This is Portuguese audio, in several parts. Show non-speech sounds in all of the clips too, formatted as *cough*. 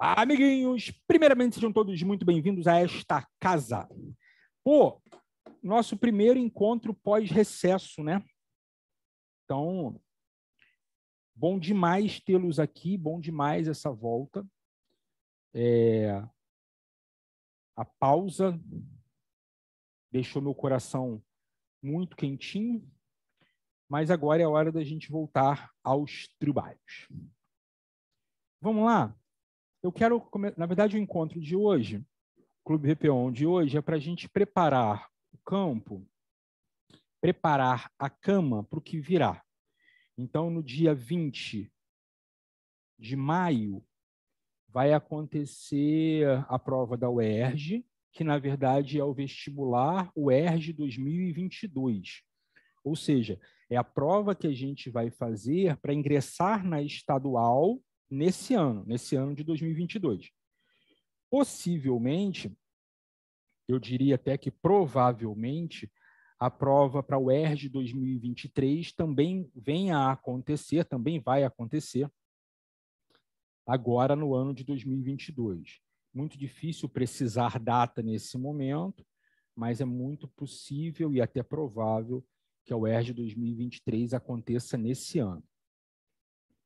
Amiguinhos, primeiramente sejam todos muito bem-vindos a esta casa. Pô, nosso primeiro encontro pós-recesso, né? Então, bom demais tê-los aqui, bom demais essa volta. É... A pausa deixou meu coração muito quentinho, mas agora é a hora da gente voltar aos trabalhos. Vamos lá? Eu quero, na verdade, o encontro de hoje, Clube Repeon de hoje, é para a gente preparar o campo, preparar a cama para o que virá. Então, no dia 20 de maio, vai acontecer a prova da UERJ, que na verdade é o vestibular UERJ 2022. Ou seja, é a prova que a gente vai fazer para ingressar na estadual nesse ano, nesse ano de 2022. Possivelmente, eu diria até que provavelmente, a prova para o ERG 2023 também vem a acontecer, também vai acontecer agora no ano de 2022. Muito difícil precisar data nesse momento, mas é muito possível e até provável que a UERJ 2023 aconteça nesse ano.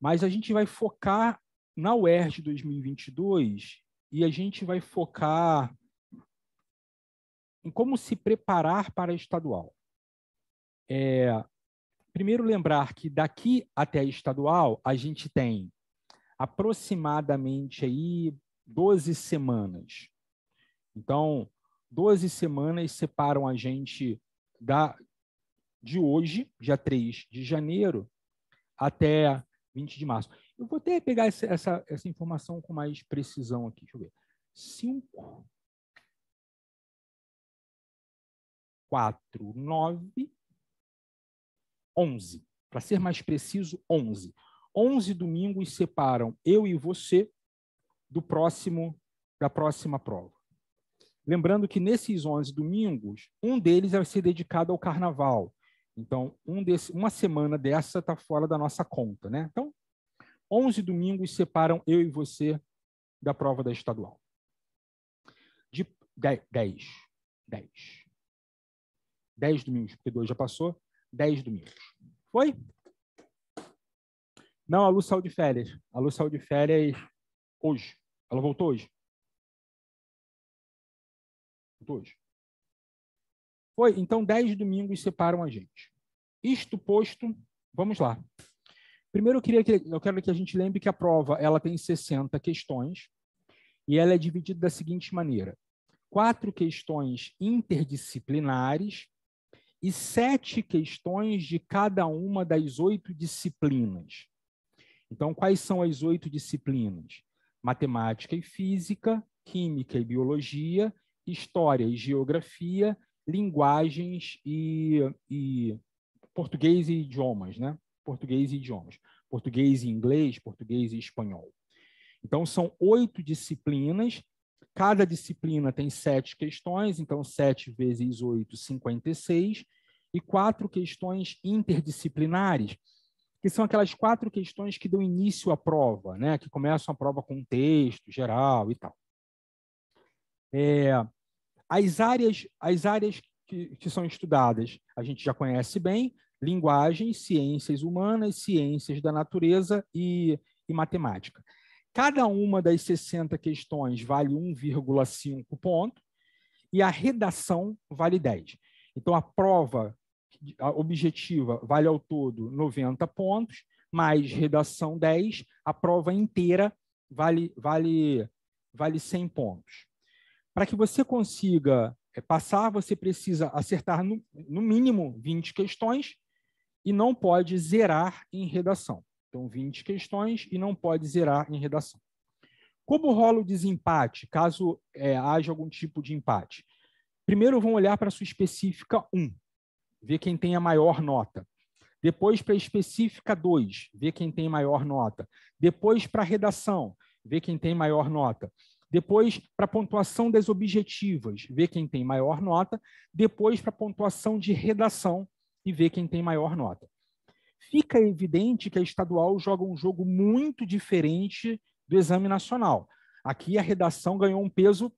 Mas a gente vai focar na UERJ 2022 e a gente vai focar em como se preparar para a estadual. É, primeiro, lembrar que daqui até a estadual, a gente tem aproximadamente aí 12 semanas. Então, 12 semanas separam a gente da, de hoje, dia 3 de janeiro, até 20 de março. Eu vou até pegar essa, essa, essa informação com mais precisão aqui. Deixa eu ver. 5, 4, 9, 11. Para ser mais preciso, 11. 11 domingos separam eu e você do próximo da próxima prova. Lembrando que nesses 11 domingos, um deles vai ser dedicado ao carnaval. Então, um desse, uma semana dessa está fora da nossa conta, né? Então, 11 domingos separam eu e você da prova da estadual. De 10, 10, 10. domingos, porque dois já passou, 10 domingos. Foi? Não, a Lu saiu de férias. A Lu saiu de férias hoje. Ela voltou hoje. Voltou hoje. Foi, então dez domingos separam a gente. Isto posto, vamos lá. Primeiro eu queria que eu quero que a gente lembre que a prova ela tem 60 questões e ela é dividida da seguinte maneira: quatro questões interdisciplinares e sete questões de cada uma das oito disciplinas. Então, quais são as oito disciplinas? Matemática e física, química e biologia, história e geografia, linguagens e, e português e idiomas, né? Português e idiomas, português e inglês, português e espanhol. Então são oito disciplinas. Cada disciplina tem sete questões, então sete vezes oito, 56, e quatro questões interdisciplinares, que são aquelas quatro questões que dão início à prova, né? que começam a prova com texto geral e tal. É, as áreas, as áreas que, que são estudadas, a gente já conhece bem, linguagem, ciências humanas, ciências da natureza e, e matemática. Cada uma das 60 questões vale 1,5 ponto e a redação vale 10. Então, a prova objetiva vale ao todo 90 pontos, mais redação 10, a prova inteira vale, vale, vale 100 pontos. Para que você consiga eh, passar, você precisa acertar no, no mínimo 20 questões e não pode zerar em redação. Então, 20 questões e não pode zerar em redação. Como rola o desempate, caso é, haja algum tipo de empate? Primeiro vão olhar para a sua específica 1, ver quem tem a maior nota. Depois para a específica 2, ver quem tem maior nota. Depois para a redação, ver quem tem maior nota depois para a pontuação das objetivas, ver quem tem maior nota, depois para a pontuação de redação e ver quem tem maior nota. Fica evidente que a estadual joga um jogo muito diferente do exame nacional. Aqui a redação ganhou um peso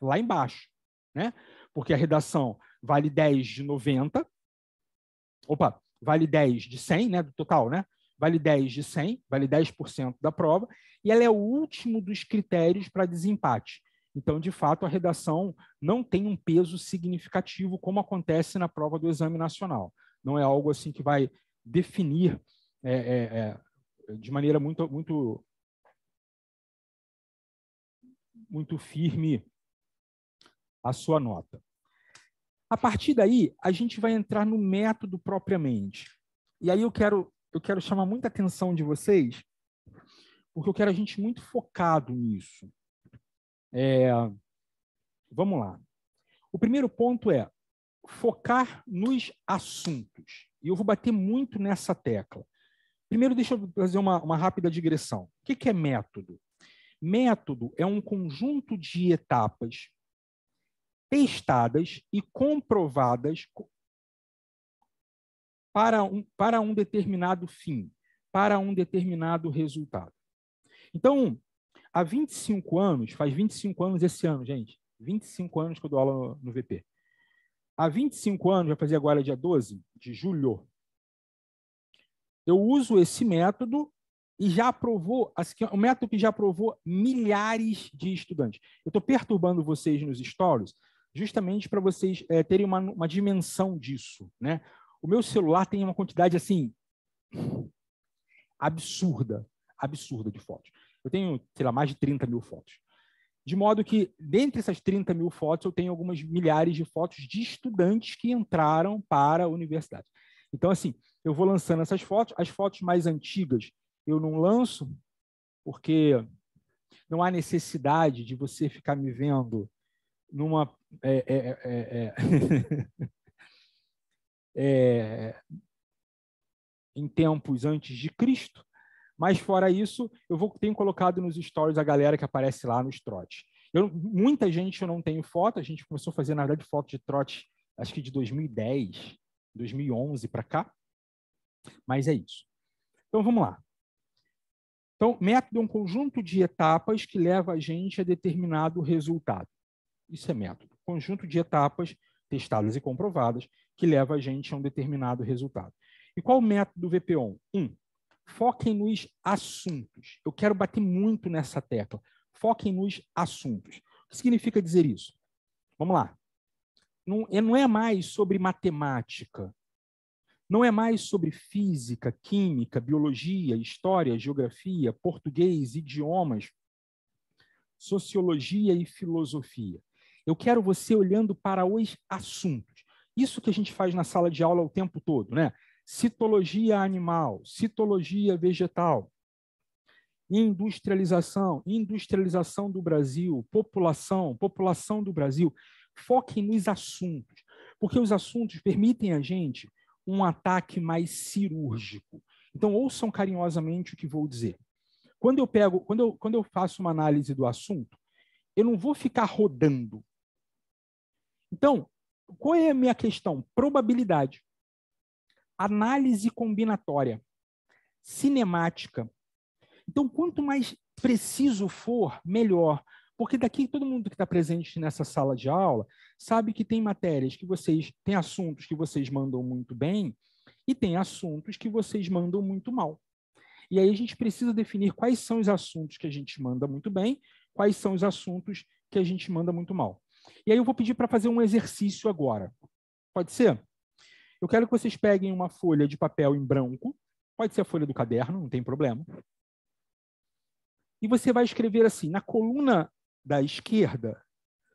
lá embaixo, né? Porque a redação vale 10 de 90, opa, vale 10 de 100, né, do total, né? vale 10 de 100, vale 10% da prova, e ela é o último dos critérios para desempate. Então, de fato, a redação não tem um peso significativo, como acontece na prova do exame nacional. Não é algo assim que vai definir é, é, é, de maneira muito, muito, muito firme a sua nota. A partir daí, a gente vai entrar no método propriamente. E aí eu quero eu quero chamar muita atenção de vocês, porque eu quero a gente muito focado nisso. É, vamos lá. O primeiro ponto é focar nos assuntos. E eu vou bater muito nessa tecla. Primeiro, deixa eu fazer uma, uma rápida digressão. O que, que é método? Método é um conjunto de etapas testadas e comprovadas para um, para um determinado fim, para um determinado resultado. Então, há 25 anos, faz 25 anos esse ano, gente, 25 anos que eu dou aula no VP. Há 25 anos, vai fazer agora dia 12 de julho, eu uso esse método e já aprovou, o método que já aprovou milhares de estudantes. Eu estou perturbando vocês nos stories justamente para vocês é, terem uma, uma dimensão disso, né? O meu celular tem uma quantidade assim absurda, absurda de fotos. Eu tenho, sei lá, mais de 30 mil fotos. De modo que, dentre essas 30 mil fotos, eu tenho algumas milhares de fotos de estudantes que entraram para a universidade. Então, assim, eu vou lançando essas fotos. As fotos mais antigas eu não lanço, porque não há necessidade de você ficar me vendo numa. É, é, é, é, é *laughs* é, em tempos antes de Cristo. Mas fora isso, eu vou tenho colocado nos stories a galera que aparece lá nos trotes. Eu, muita gente eu não tenho foto, a gente começou a fazer, na verdade, foto de trote, acho que de 2010, 2011 para cá. Mas é isso. Então vamos lá. Então, método é um conjunto de etapas que leva a gente a determinado resultado. Isso é método. Conjunto de etapas testadas e comprovadas que leva a gente a um determinado resultado. E qual o método do VP1? Um, foquem nos assuntos. Eu quero bater muito nessa tecla. Foquem nos assuntos. O que significa dizer isso? Vamos lá. Não, é, não é mais sobre matemática. Não é mais sobre física, química, biologia, história, geografia, português, idiomas, sociologia e filosofia. Eu quero você olhando para os assuntos. Isso que a gente faz na sala de aula o tempo todo, né? Citologia animal, citologia vegetal, industrialização, industrialização do Brasil, população, população do Brasil. Foquem nos assuntos, porque os assuntos permitem a gente um ataque mais cirúrgico. Então, ouçam carinhosamente o que vou dizer. Quando eu pego, quando eu, quando eu faço uma análise do assunto, eu não vou ficar rodando. Então, qual é a minha questão? Probabilidade. Análise combinatória. Cinemática. Então, quanto mais preciso for, melhor. Porque daqui todo mundo que está presente nessa sala de aula sabe que tem matérias que vocês têm assuntos que vocês mandam muito bem e tem assuntos que vocês mandam muito mal. E aí a gente precisa definir quais são os assuntos que a gente manda muito bem, quais são os assuntos que a gente manda muito mal. E aí eu vou pedir para fazer um exercício agora. Pode ser? Eu quero que vocês peguem uma folha de papel em branco, pode ser a folha do caderno, não tem problema. E você vai escrever assim, na coluna da esquerda,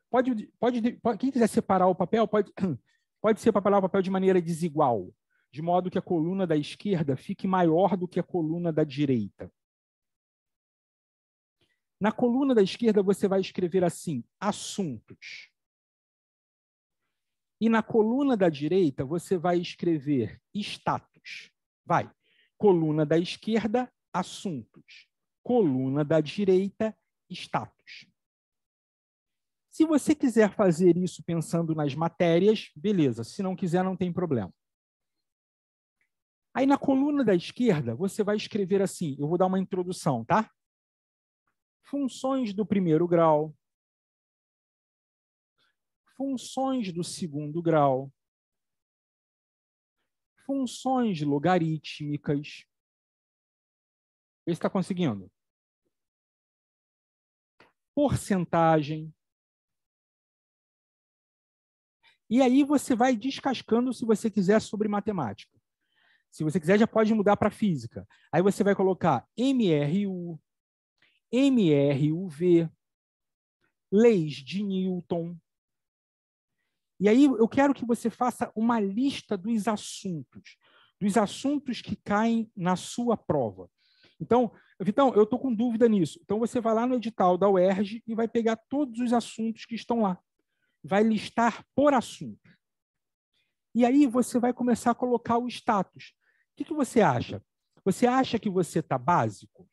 pode, pode, pode quem quiser separar o papel, pode, *clears throat* pode separar o papel de maneira desigual, de modo que a coluna da esquerda fique maior do que a coluna da direita. Na coluna da esquerda você vai escrever assim: assuntos. E na coluna da direita você vai escrever status. Vai. Coluna da esquerda, assuntos. Coluna da direita, status. Se você quiser fazer isso pensando nas matérias, beleza. Se não quiser, não tem problema. Aí na coluna da esquerda, você vai escrever assim, eu vou dar uma introdução, tá? funções do primeiro grau, funções do segundo grau, funções logarítmicas. Vê está conseguindo. Porcentagem. E aí você vai descascando, se você quiser, sobre matemática. Se você quiser, já pode mudar para física. Aí você vai colocar MRU, MRUV, leis de Newton. E aí eu quero que você faça uma lista dos assuntos, dos assuntos que caem na sua prova. Então, Vitão, eu estou com dúvida nisso. Então você vai lá no edital da UERJ e vai pegar todos os assuntos que estão lá. Vai listar por assunto. E aí você vai começar a colocar o status. O que, que você acha? Você acha que você está básico?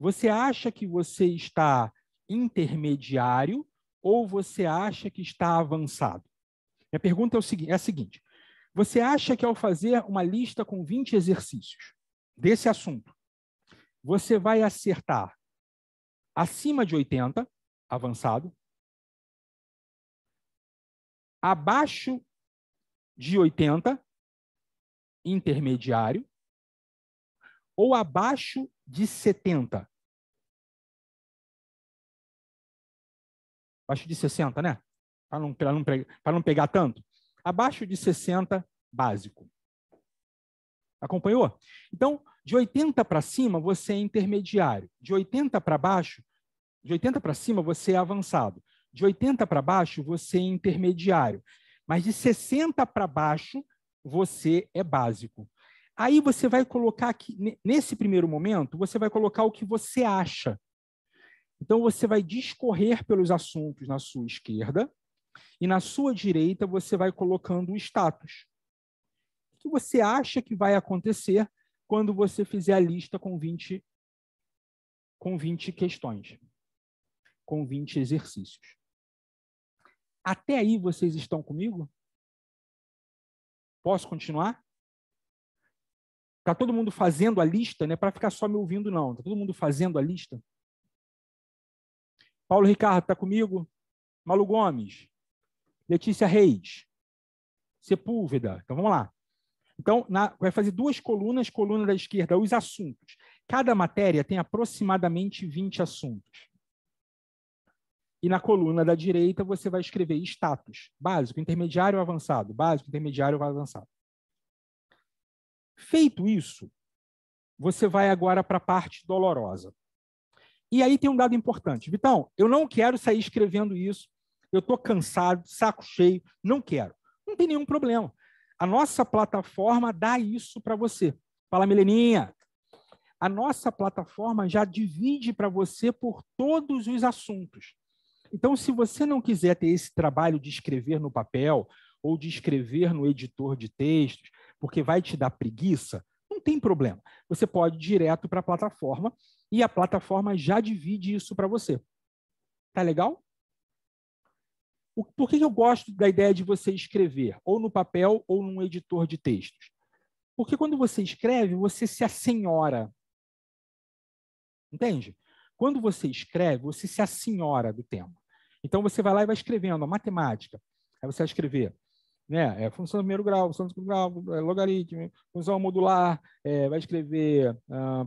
Você acha que você está intermediário ou você acha que está avançado? Minha pergunta é, é a seguinte: você acha que ao fazer uma lista com 20 exercícios desse assunto, você vai acertar acima de 80, avançado, abaixo de 80, intermediário, ou abaixo de 70. Abaixo de 60, né? Para não, pra não, pra não pegar tanto. Abaixo de 60, básico. Acompanhou? Então, de 80 para cima, você é intermediário. De 80 para baixo, de 80 para cima, você é avançado. De 80 para baixo, você é intermediário. Mas de 60 para baixo, você é básico. Aí você vai colocar aqui, nesse primeiro momento, você vai colocar o que você acha. Então você vai discorrer pelos assuntos na sua esquerda e na sua direita você vai colocando o status. O que você acha que vai acontecer quando você fizer a lista com 20 com 20 questões, com 20 exercícios. Até aí vocês estão comigo? Posso continuar? Está todo mundo fazendo a lista, não é para ficar só me ouvindo, não. Está todo mundo fazendo a lista? Paulo Ricardo está comigo? Malu Gomes? Letícia Reis? Sepúlveda? Então vamos lá. Então, na, vai fazer duas colunas, coluna da esquerda, os assuntos. Cada matéria tem aproximadamente 20 assuntos. E na coluna da direita você vai escrever status, básico, intermediário, avançado, básico, intermediário, avançado. Feito isso, você vai agora para a parte dolorosa. E aí tem um dado importante. Vitão, eu não quero sair escrevendo isso. Eu estou cansado, saco cheio, não quero. Não tem nenhum problema. A nossa plataforma dá isso para você. Fala, Mileninha. A nossa plataforma já divide para você por todos os assuntos. Então, se você não quiser ter esse trabalho de escrever no papel ou de escrever no editor de textos, porque vai te dar preguiça, não tem problema. Você pode ir direto para a plataforma e a plataforma já divide isso para você. Tá legal? por que eu gosto da ideia de você escrever ou no papel ou num editor de textos? Porque quando você escreve, você se assenhora. Entende? Quando você escreve, você se assenhora do tema. Então você vai lá e vai escrevendo a matemática. Aí você vai escrever né? É função do primeiro grau, função do segundo grau, é logaritmo, função modular, é, vai escrever ah,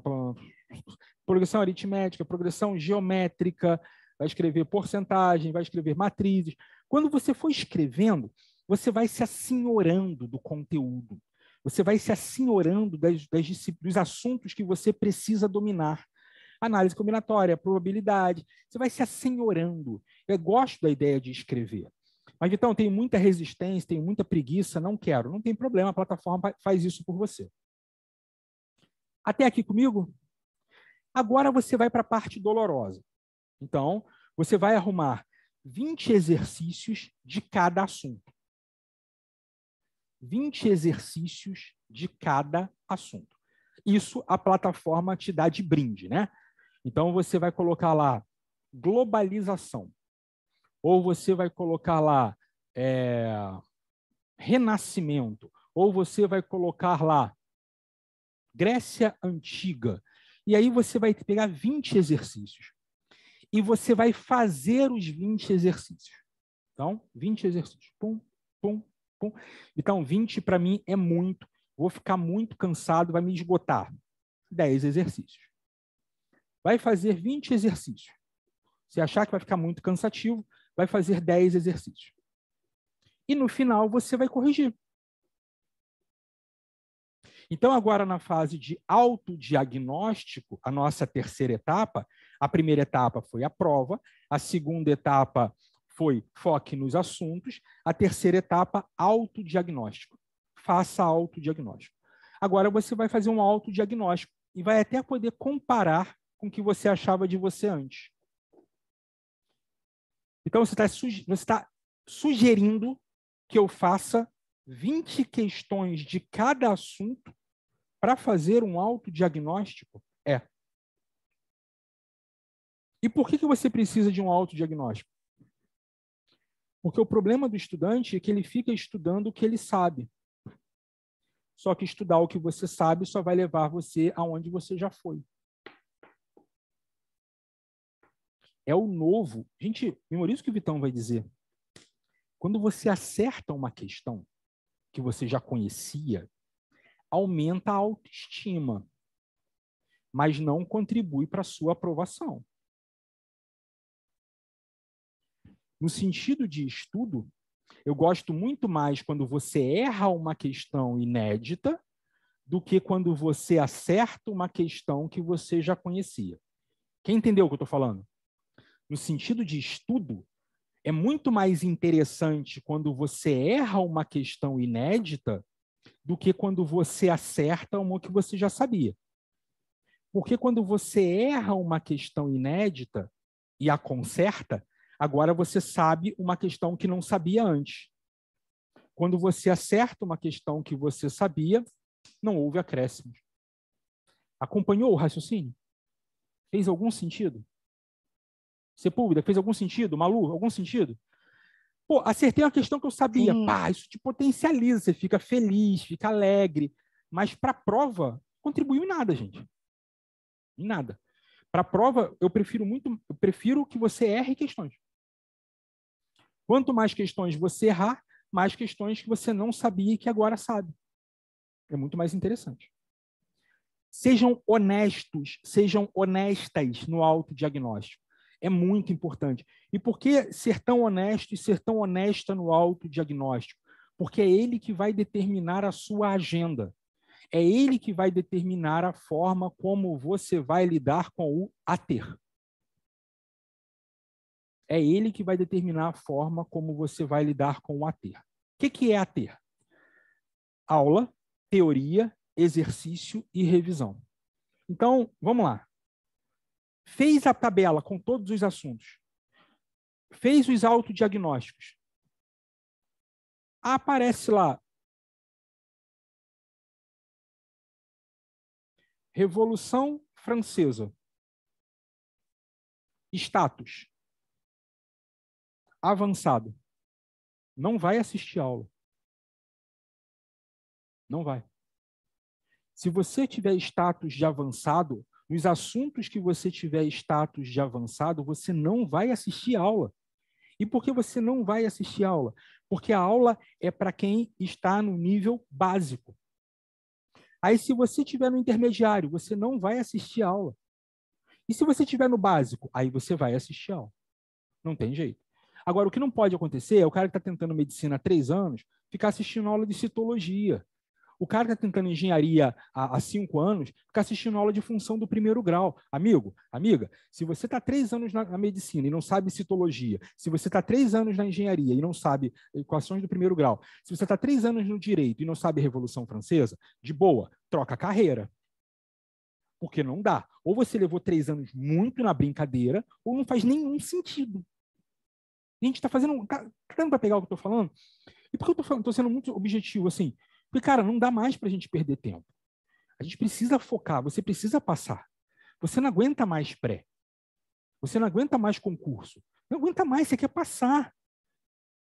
progressão aritmética, progressão geométrica, vai escrever porcentagem, vai escrever matrizes. Quando você for escrevendo, você vai se assenhorando do conteúdo. Você vai se assenhorando das, das, dos assuntos que você precisa dominar. Análise combinatória, probabilidade. Você vai se assenhorando. Eu gosto da ideia de escrever. Mas então tem muita resistência, tem muita preguiça, não quero. Não tem problema, a plataforma faz isso por você. Até aqui comigo? Agora você vai para a parte dolorosa. Então, você vai arrumar 20 exercícios de cada assunto. 20 exercícios de cada assunto. Isso a plataforma te dá de brinde, né? Então você vai colocar lá globalização ou você vai colocar lá é, Renascimento, ou você vai colocar lá Grécia Antiga. E aí você vai pegar 20 exercícios. E você vai fazer os 20 exercícios. Então, 20 exercícios. Pum, pum, pum. Então, 20 para mim é muito. Vou ficar muito cansado, vai me esgotar. 10 exercícios. Vai fazer 20 exercícios. Se achar que vai ficar muito cansativo, vai fazer 10 exercícios. E no final você vai corrigir. Então, agora na fase de autodiagnóstico, a nossa terceira etapa, a primeira etapa foi a prova, a segunda etapa foi foque nos assuntos, a terceira etapa, autodiagnóstico. Faça autodiagnóstico. Agora você vai fazer um autodiagnóstico e vai até poder comparar com o que você achava de você antes. Então, você está suge tá sugerindo que eu faça 20 questões de cada assunto para fazer um autodiagnóstico? É. E por que, que você precisa de um autodiagnóstico? Porque o problema do estudante é que ele fica estudando o que ele sabe. Só que estudar o que você sabe só vai levar você aonde você já foi. é o novo. Gente, memoriza o que o Vitão vai dizer. Quando você acerta uma questão que você já conhecia, aumenta a autoestima, mas não contribui para a sua aprovação. No sentido de estudo, eu gosto muito mais quando você erra uma questão inédita do que quando você acerta uma questão que você já conhecia. Quem entendeu o que eu estou falando? no sentido de estudo, é muito mais interessante quando você erra uma questão inédita do que quando você acerta uma que você já sabia. Porque quando você erra uma questão inédita e a conserta, agora você sabe uma questão que não sabia antes. Quando você acerta uma questão que você sabia, não houve acréscimos. Acompanhou o raciocínio? Fez algum sentido? Sepúlveda, fez algum sentido? Malu, algum sentido? Pô, acertei uma questão que eu sabia. Sim. Pá, isso te potencializa, você fica feliz, fica alegre. Mas para a prova, contribuiu em nada, gente. Em nada. Para a prova, eu prefiro muito, eu prefiro que você erre questões. Quanto mais questões você errar, mais questões que você não sabia e que agora sabe. É muito mais interessante. Sejam honestos, sejam honestas no autodiagnóstico é muito importante. E por que ser tão honesto e ser tão honesta no autodiagnóstico? Porque é ele que vai determinar a sua agenda. É ele que vai determinar a forma como você vai lidar com o ater. É ele que vai determinar a forma como você vai lidar com o ater. O que, que é ater? Aula, teoria, exercício e revisão. Então, vamos lá fez a tabela com todos os assuntos, fez os autodiagnósticos, aparece lá Revolução Francesa. Status. Avançado. Não vai assistir aula. Não vai. Se você tiver status de avançado, nos assuntos que você tiver status de avançado, você não vai assistir aula. E por que você não vai assistir aula? Porque a aula é para quem está no nível básico. Aí, se você tiver no intermediário, você não vai assistir aula. E se você tiver no básico, aí você vai assistir aula. Não tem jeito. Agora, o que não pode acontecer é o cara que está tentando medicina há três anos ficar assistindo aula de citologia. O cara que está tentando engenharia há, há cinco anos fica assistindo aula de função do primeiro grau. Amigo, amiga, se você está três anos na, na, medicina e não sabe citologia, se você está três anos na engenharia e não sabe equações do primeiro grau, se você está três anos no direito e não sabe Revolução Francesa, de boa, troca a carreira. Porque não dá. Ou você levou três anos muito na brincadeira, ou não faz nenhum sentido. A gente está fazendo. Tá dando para pegar o que eu estou falando? E por que eu estou sendo muito objetivo? Assim, porque, cara, não dá mais para a gente perder tempo. A gente precisa focar, você precisa passar. Você não aguenta mais pré. Você não aguenta mais concurso. Não aguenta mais, você quer passar.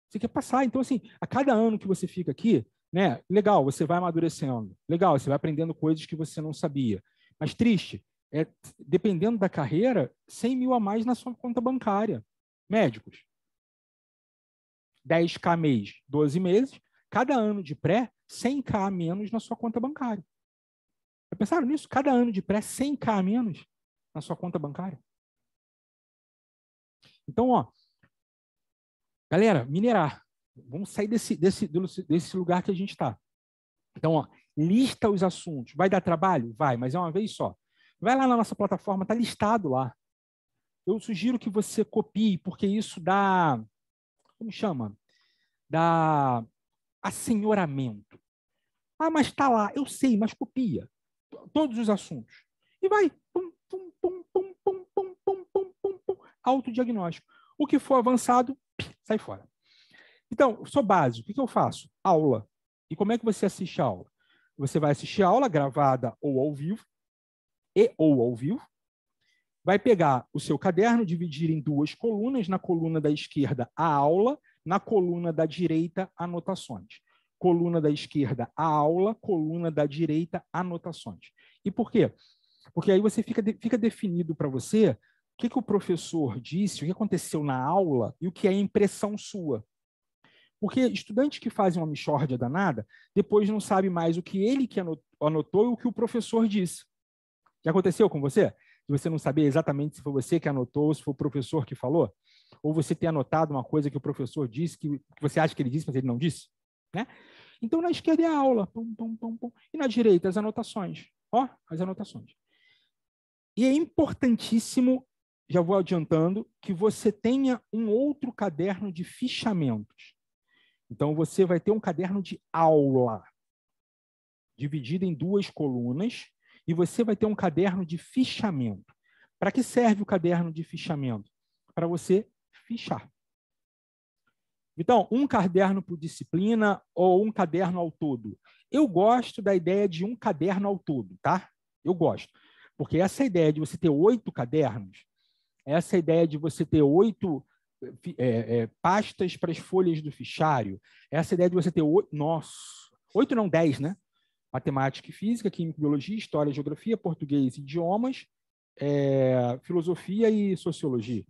Você quer passar. Então, assim, a cada ano que você fica aqui, né? Legal, você vai amadurecendo. Legal, você vai aprendendo coisas que você não sabia. Mas triste, é, dependendo da carreira, 100 mil a mais na sua conta bancária. Médicos. 10k mês, 12 meses. Cada ano de pré 100k a menos na sua conta bancária. Já pensaram nisso? Cada ano de pré, 100k a menos na sua conta bancária. Então, ó, galera, minerar. Vamos sair desse, desse, desse lugar que a gente está. Então, ó, lista os assuntos. Vai dar trabalho? Vai, mas é uma vez só. Vai lá na nossa plataforma, está listado lá. Eu sugiro que você copie, porque isso dá. Como chama? Dá assenhoramento. Ah, mas está lá, eu sei, mas copia todos os assuntos. E vai, pum, pum, pum, pum, pum, pum, pum, pum, pum, pum, autodiagnóstico. O que for avançado, sai fora. Então, sou básico, o que eu faço? Aula. E como é que você assiste a aula? Você vai assistir a aula gravada ou ao vivo, e ou ao vivo, vai pegar o seu caderno, dividir em duas colunas. Na coluna da esquerda, a aula na coluna da direita, anotações. Coluna da esquerda, a aula, coluna da direita, anotações. E por quê? Porque aí você fica, fica definido para você o que, que o professor disse, o que aconteceu na aula e o que é impressão sua. Porque estudantes que fazem uma mixórdia danada, depois não sabe mais o que ele que anotou e o que o professor disse. Já aconteceu com você? De você não saber exatamente se foi você que anotou, ou se foi o professor que falou? Ou você ter anotado uma coisa que o professor disse, que, que você acha que ele disse, mas ele não disse? Né? Então, na esquerda é a aula, pum, pum, pum, pum. e na direita as anotações. Ó, as anotações. E é importantíssimo, já vou adiantando, que você tenha um outro caderno de fichamentos. Então, você vai ter um caderno de aula, dividido em duas colunas, e você vai ter um caderno de fichamento. Para que serve o caderno de fichamento? Para você fichar. Então, um caderno por disciplina ou um caderno ao todo. Eu gosto da ideia de um caderno ao todo, tá? Eu gosto. Porque essa ideia de você ter oito cadernos, essa ideia de você ter oito é, é, pastas para as folhas do fichário, essa ideia de você ter oito. Nossa! Oito não, dez, né? Matemática e física, química, biologia, história, geografia, português, idiomas, é, filosofia e sociologia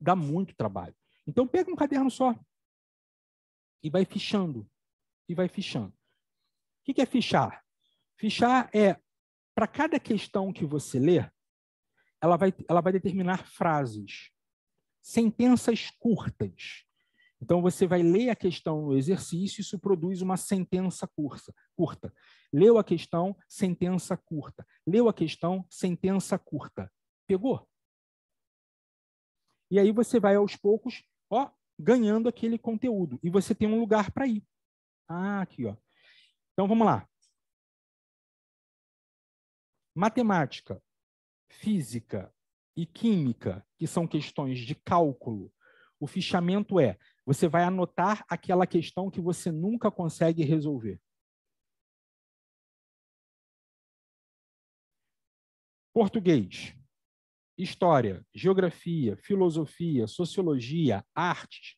dá muito trabalho. Então pega um caderno só e vai fichando, e vai fichando. O que é fichar? Fichar é para cada questão que você lê, ela vai, ela vai determinar frases, sentenças curtas. Então, você vai ler a questão no exercício, isso produz uma sentença curta, curta. Leu a questão, sentença curta. Leu a questão, sentença curta. Pegou? E aí você vai aos poucos, ó, ganhando aquele conteúdo. E você tem um lugar para ir. Ah, aqui, ó. Então vamos lá. Matemática, física e química, que são questões de cálculo. O fichamento é: você vai anotar aquela questão que você nunca consegue resolver. Português, história, geografia, filosofia, sociologia, arte,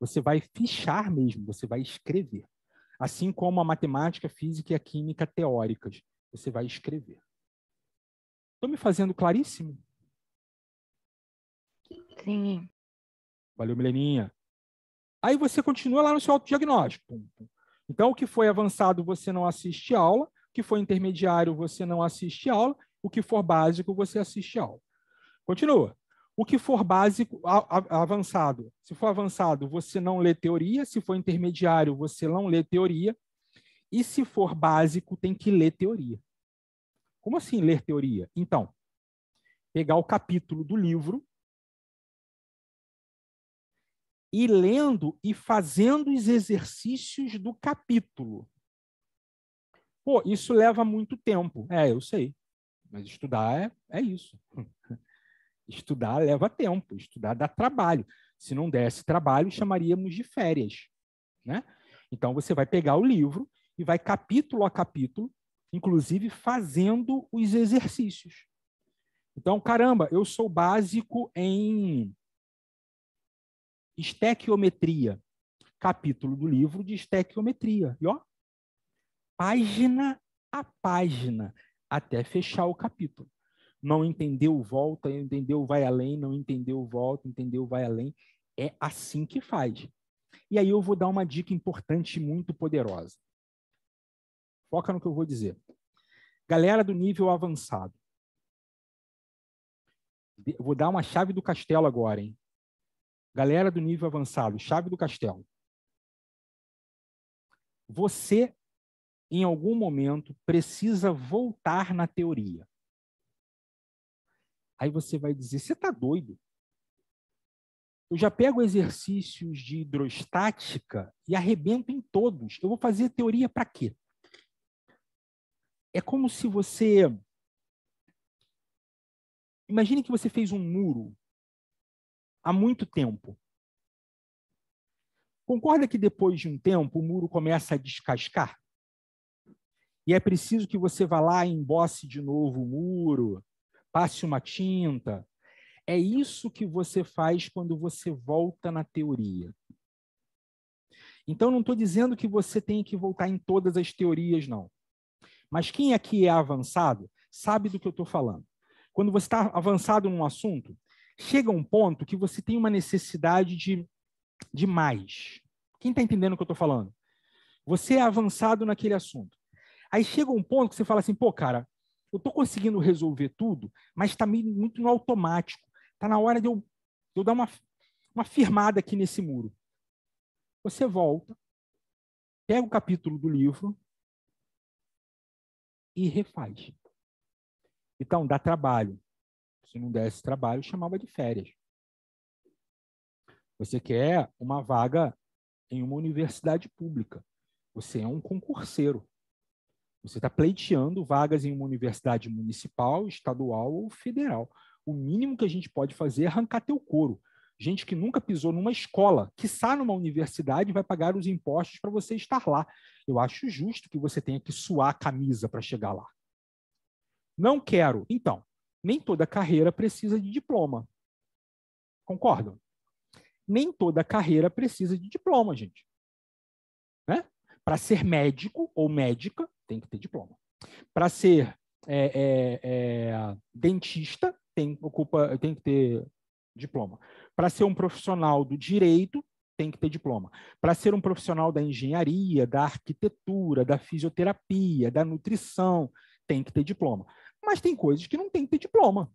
você vai fichar mesmo, você vai escrever. Assim como a matemática, a física e a química teóricas, você vai escrever. Estou me fazendo claríssimo? Sim. Valeu, Mileninha. Aí você continua lá no seu autodiagnóstico. Então, o que foi avançado, você não assiste aula. O que foi intermediário, você não assiste aula. O que for básico, você assiste aula. Continua. O que for básico, avançado. Se for avançado, você não lê teoria. Se for intermediário, você não lê teoria. E se for básico, tem que ler teoria. Como assim ler teoria? Então, pegar o capítulo do livro e lendo e fazendo os exercícios do capítulo. Pô, isso leva muito tempo. É, eu sei. Mas estudar é, é isso. *laughs* Estudar leva tempo, estudar dá trabalho. Se não desse trabalho, chamaríamos de férias. Né? Então, você vai pegar o livro e vai capítulo a capítulo, inclusive fazendo os exercícios. Então, caramba, eu sou básico em estequiometria, capítulo do livro de estequiometria. E ó, página a página, até fechar o capítulo não entendeu, volta, entendeu, vai além, não entendeu, volta, entendeu, vai além. É assim que faz. E aí eu vou dar uma dica importante muito poderosa. Foca no que eu vou dizer. Galera do nível avançado. Vou dar uma chave do castelo agora, hein? Galera do nível avançado, chave do castelo. Você, em algum momento, precisa voltar na teoria. Aí você vai dizer: você está doido? Eu já pego exercícios de hidrostática e arrebento em todos. Eu vou fazer teoria para quê? É como se você. Imagine que você fez um muro há muito tempo. Concorda que depois de um tempo o muro começa a descascar? E é preciso que você vá lá e embosse de novo o muro, passe uma tinta. É isso que você faz quando você volta na teoria. Então, não estou dizendo que você tem que voltar em todas as teorias, não. Mas quem aqui é avançado sabe do que eu estou falando. Quando você está avançado num assunto, chega um ponto que você tem uma necessidade de, de mais. Quem está entendendo o que eu estou falando? Você é avançado naquele assunto. Aí chega um ponto que você fala assim, pô, cara, eu estou conseguindo resolver tudo, mas está muito no automático. Está na hora de eu, de eu dar uma, uma firmada aqui nesse muro. Você volta, pega o capítulo do livro e refaz. Então, dá trabalho. Se não desse trabalho, chamava de férias. Você quer uma vaga em uma universidade pública. Você é um concurseiro. Você está pleiteando vagas em uma universidade municipal, estadual ou federal. O mínimo que a gente pode fazer é arrancar teu couro. Gente que nunca pisou numa escola, que está numa universidade, vai pagar os impostos para você estar lá. Eu acho justo que você tenha que suar a camisa para chegar lá. Não quero. Então, nem toda carreira precisa de diploma. Concordam? Nem toda carreira precisa de diploma, gente. Né? Para ser médico ou médica, tem que ter diploma. Para ser é, é, é, dentista, tem, ocupa, tem que ter diploma. Para ser um profissional do direito, tem que ter diploma. Para ser um profissional da engenharia, da arquitetura, da fisioterapia, da nutrição, tem que ter diploma. Mas tem coisas que não tem que ter diploma.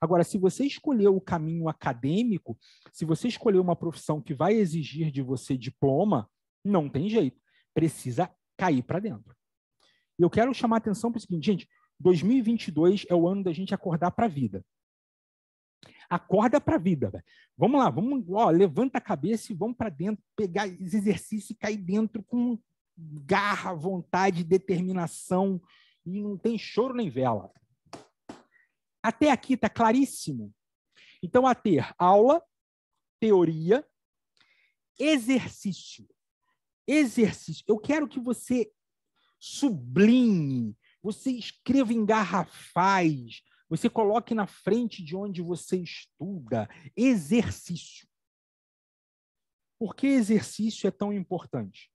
Agora, se você escolher o caminho acadêmico, se você escolher uma profissão que vai exigir de você diploma, não tem jeito. Precisa cair para dentro. eu quero chamar a atenção para o seguinte, gente, 2022 é o ano da gente acordar para a vida. Acorda para a vida. Véio. Vamos lá, vamos, ó, levanta a cabeça e vamos para dentro, pegar esse exercício e cair dentro com garra, vontade, determinação e não tem choro nem vela. Até aqui está claríssimo. Então, a ter aula, teoria, exercício exercício. Eu quero que você sublinhe, você escreva em garrafais, você coloque na frente de onde você estuda. Exercício. Por que exercício é tão importante?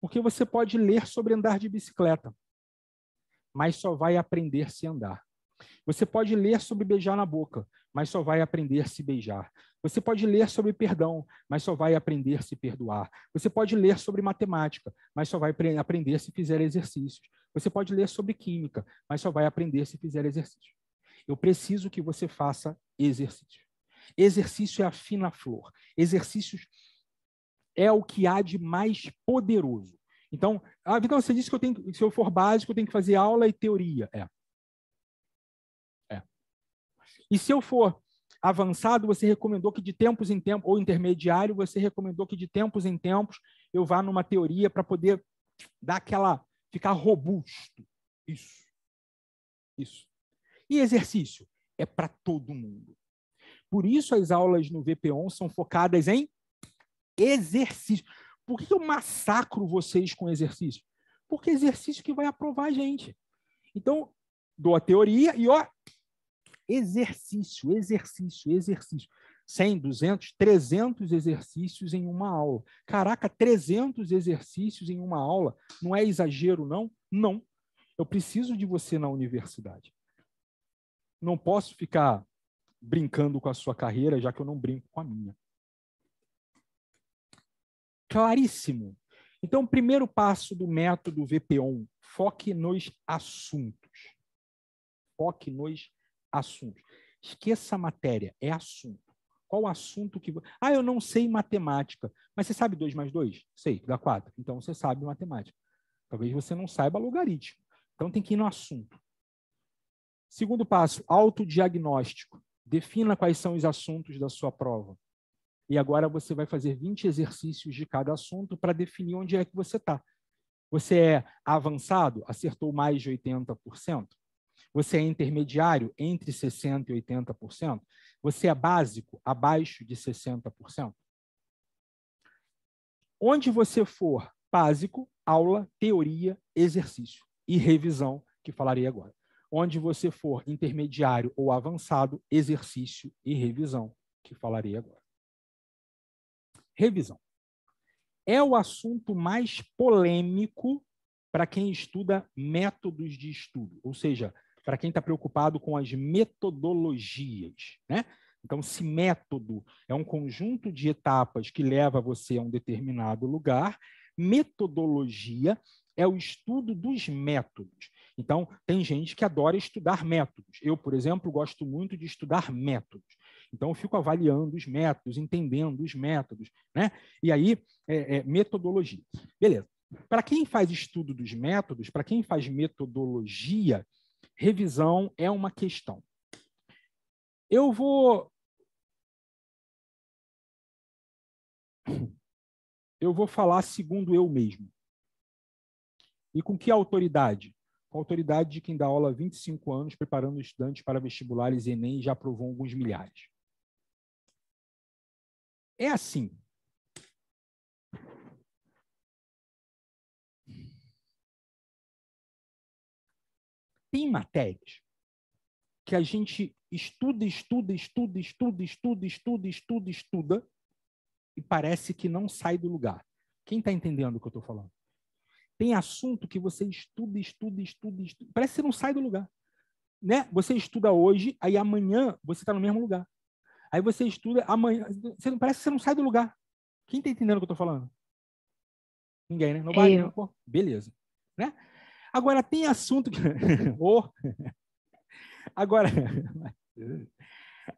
Porque você pode ler sobre andar de bicicleta, mas só vai aprender se andar. Você pode ler sobre beijar na boca, mas só vai aprender a se beijar. Você pode ler sobre perdão, mas só vai aprender a se perdoar. Você pode ler sobre matemática, mas só vai aprender se fizer exercícios. Você pode ler sobre química, mas só vai aprender se fizer exercício. Eu preciso que você faça exercício. Exercício é a fina flor. Exercícios é o que há de mais poderoso. Então, ah, então você disse que eu tenho, se eu for básico, eu tenho que fazer aula e teoria. É. E se eu for avançado, você recomendou que de tempos em tempos, ou intermediário, você recomendou que de tempos em tempos eu vá numa teoria para poder dar aquela, ficar robusto. Isso. Isso. E exercício? É para todo mundo. Por isso as aulas no VP1 são focadas em exercício. Por que eu massacro vocês com exercício? Porque exercício que vai aprovar a gente. Então, dou a teoria e ó, Exercício, exercício, exercício. 100, 200, 300 exercícios em uma aula. Caraca, 300 exercícios em uma aula. Não é exagero, não? Não. Eu preciso de você na universidade. Não posso ficar brincando com a sua carreira, já que eu não brinco com a minha. Claríssimo. Então, o primeiro passo do método VP1: foque nos assuntos. Foque nos assunto Esqueça a matéria, é assunto. Qual o assunto que. Ah, eu não sei matemática. Mas você sabe 2 mais 2? Sei, dá 4. Então você sabe matemática. Talvez você não saiba logaritmo. Então tem que ir no assunto. Segundo passo, autodiagnóstico. Defina quais são os assuntos da sua prova. E agora você vai fazer 20 exercícios de cada assunto para definir onde é que você está. Você é avançado? Acertou mais de 80%? Você é intermediário entre 60% e 80%? Você é básico abaixo de 60%? Onde você for básico, aula, teoria, exercício e revisão, que falarei agora. Onde você for intermediário ou avançado, exercício e revisão, que falarei agora. Revisão. É o assunto mais polêmico para quem estuda métodos de estudo, ou seja, para quem está preocupado com as metodologias, né? Então, se método é um conjunto de etapas que leva você a um determinado lugar, metodologia é o estudo dos métodos. Então, tem gente que adora estudar métodos. Eu, por exemplo, gosto muito de estudar métodos. Então, eu fico avaliando os métodos, entendendo os métodos, né? E aí, é, é, metodologia. Beleza. Para quem faz estudo dos métodos, para quem faz metodologia, Revisão é uma questão. Eu vou. *clears throat* Eu vou falar segundo eu mesmo. E com que autoridade? Com a autoridade de quem dá aula há 25 anos, preparando estudantes para vestibulares e Enem, já aprovou alguns milhares. É assim. tem matérias que a gente estuda, estuda, estuda, estuda, estuda, estuda, estuda, estuda, e parece que não sai do lugar. Quem está entendendo o que eu estou falando? Tem assunto que você estuda, estuda, estuda, estuda, parece que você não sai do lugar. Né? Você estuda hoje, aí amanhã você está no mesmo lugar. Aí você estuda amanhã, você parece que você não sai do lugar. Quem está entendendo o que eu estou falando? Ninguém, né? Não vai. beleza, né? Agora, tem assunto que. oh. *laughs* Agora.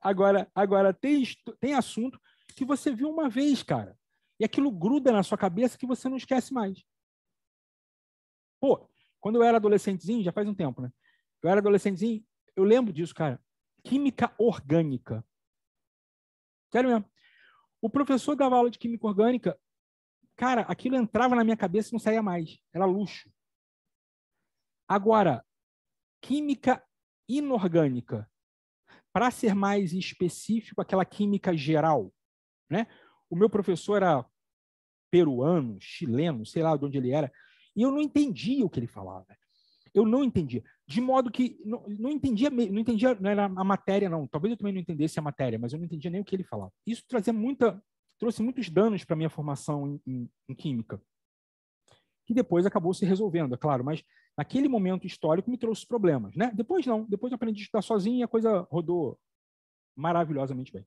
Agora, agora tem, tem assunto que você viu uma vez, cara. E aquilo gruda na sua cabeça que você não esquece mais. Pô, quando eu era adolescentezinho, já faz um tempo, né? Eu era adolescentezinho, eu lembro disso, cara. Química orgânica. Sério mesmo. O professor dava aula de química orgânica, cara, aquilo entrava na minha cabeça e não saía mais. Era luxo. Agora, química inorgânica. Para ser mais específico, aquela química geral. Né? O meu professor era peruano, chileno, sei lá de onde ele era, e eu não entendia o que ele falava. Eu não entendia. De modo que não, não entendia, não entendia não era a matéria, não. Talvez eu também não entendesse a matéria, mas eu não entendia nem o que ele falava. Isso trazia muita, trouxe muitos danos para a minha formação em, em, em química que depois acabou se resolvendo, é claro, mas naquele momento histórico me trouxe problemas, né? Depois não, depois eu aprendi a estudar sozinho e a coisa rodou maravilhosamente bem.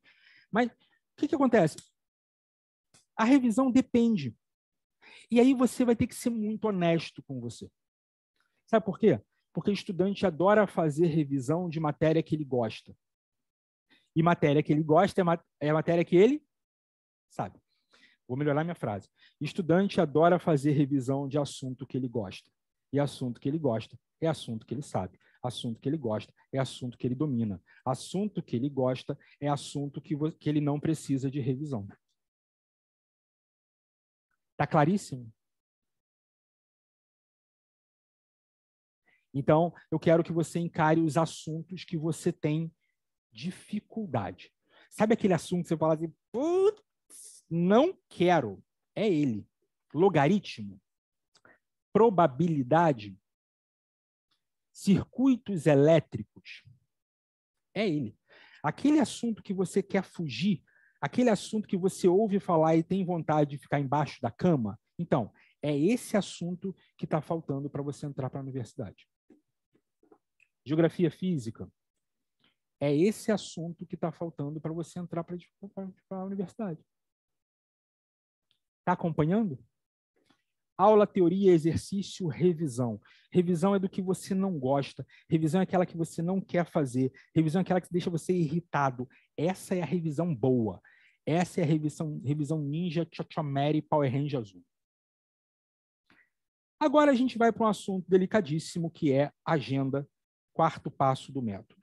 Mas o que, que acontece? A revisão depende. E aí você vai ter que ser muito honesto com você. Sabe por quê? Porque estudante adora fazer revisão de matéria que ele gosta. E matéria que ele gosta é, mat é matéria que ele sabe. Vou melhorar minha frase. Estudante adora fazer revisão de assunto que ele gosta. E assunto que ele gosta é assunto que ele sabe. Assunto que ele gosta é assunto que ele domina. Assunto que ele gosta é assunto que, que ele não precisa de revisão. Tá claríssimo? Então, eu quero que você encare os assuntos que você tem dificuldade. Sabe aquele assunto que você fala assim, puta não quero, é ele. Logaritmo, probabilidade, circuitos elétricos, é ele. Aquele assunto que você quer fugir, aquele assunto que você ouve falar e tem vontade de ficar embaixo da cama, então, é esse assunto que está faltando para você entrar para a universidade. Geografia física. É esse assunto que está faltando para você entrar para a universidade. Está acompanhando? Aula, teoria, exercício, revisão. Revisão é do que você não gosta. Revisão é aquela que você não quer fazer. Revisão é aquela que deixa você irritado. Essa é a revisão boa. Essa é a revisão, revisão ninja, Chochomere, Power Ranger azul. Agora a gente vai para um assunto delicadíssimo que é agenda, quarto passo do método.